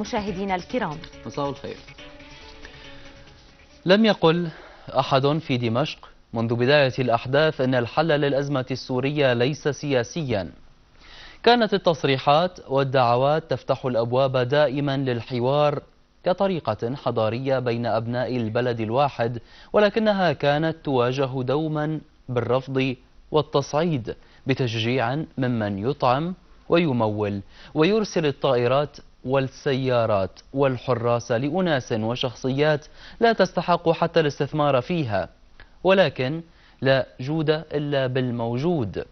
مشاهدينا الكرام مساء الخير لم يقل أحد في دمشق منذ بداية الأحداث أن الحل للأزمة السورية ليس سياسيا كانت التصريحات والدعوات تفتح الأبواب دائما للحوار كطريقة حضارية بين أبناء البلد الواحد ولكنها كانت تواجه دوما بالرفض والتصعيد بتشجيع ممن يطعم ويمول ويرسل الطائرات والسيارات والحراسة لأناس وشخصيات لا تستحق حتى الاستثمار فيها ولكن لا جود إلا بالموجود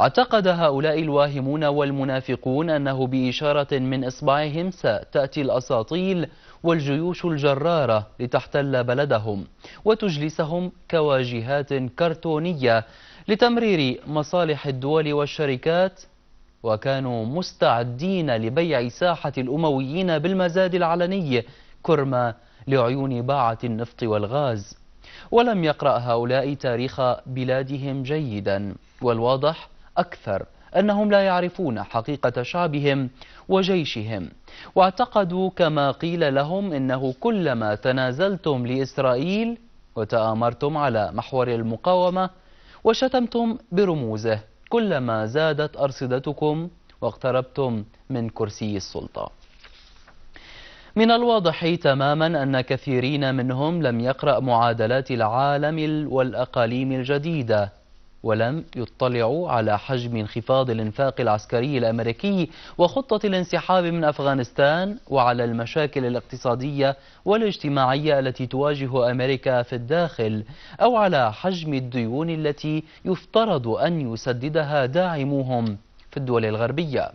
اعتقد هؤلاء الواهمون والمنافقون أنه بإشارة من إصبعهم ستأتي الأساطيل والجيوش الجرارة لتحتل بلدهم وتجلسهم كواجهات كرتونية لتمرير مصالح الدول والشركات وكانوا مستعدين لبيع ساحة الأمويين بالمزاد العلني كرما لعيون باعة النفط والغاز ولم يقرأ هؤلاء تاريخ بلادهم جيدا والواضح أكثر أنهم لا يعرفون حقيقة شعبهم وجيشهم واعتقدوا كما قيل لهم إنه كلما تنازلتم لإسرائيل وتآمرتم على محور المقاومة وشتمتم برموزه كلما زادت أرصدتكم واقتربتم من كرسي السلطة من الواضح تماما أن كثيرين منهم لم يقرأ معادلات العالم والأقاليم الجديدة ولم يطلعوا على حجم انخفاض الانفاق العسكري الامريكي وخطه الانسحاب من افغانستان وعلى المشاكل الاقتصاديه والاجتماعيه التي تواجه امريكا في الداخل او على حجم الديون التي يفترض ان يسددها داعموهم في الدول الغربيه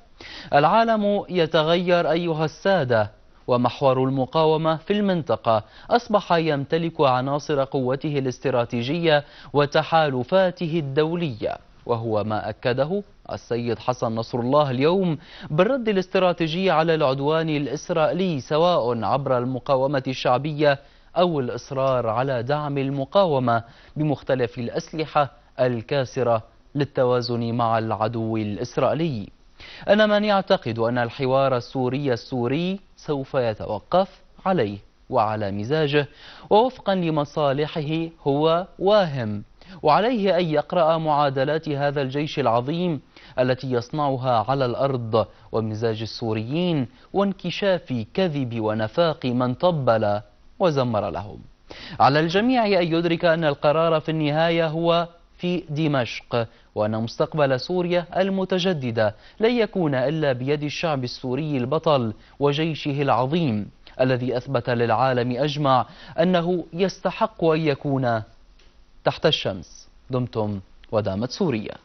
العالم يتغير ايها الساده ومحور المقاومة في المنطقة أصبح يمتلك عناصر قوته الاستراتيجية وتحالفاته الدولية وهو ما أكده السيد حسن نصر الله اليوم بالرد الاستراتيجي على العدوان الإسرائيلي سواء عبر المقاومة الشعبية أو الإصرار على دعم المقاومة بمختلف الأسلحة الكاسرة للتوازن مع العدو الإسرائيلي أن من يعتقد أن الحوار السوري السوري سوف يتوقف عليه وعلى مزاجه ووفقا لمصالحه هو واهم وعليه أن يقرأ معادلات هذا الجيش العظيم التي يصنعها على الأرض ومزاج السوريين وانكشاف كذب ونفاق من طبل وزمر لهم على الجميع أن يدرك أن القرار في النهاية هو في دمشق وأن مستقبل سوريا المتجددة لن يكون إلا بيد الشعب السوري البطل وجيشه العظيم الذي أثبت للعالم أجمع أنه يستحق أن يكون تحت الشمس دمتم ودامت سوريا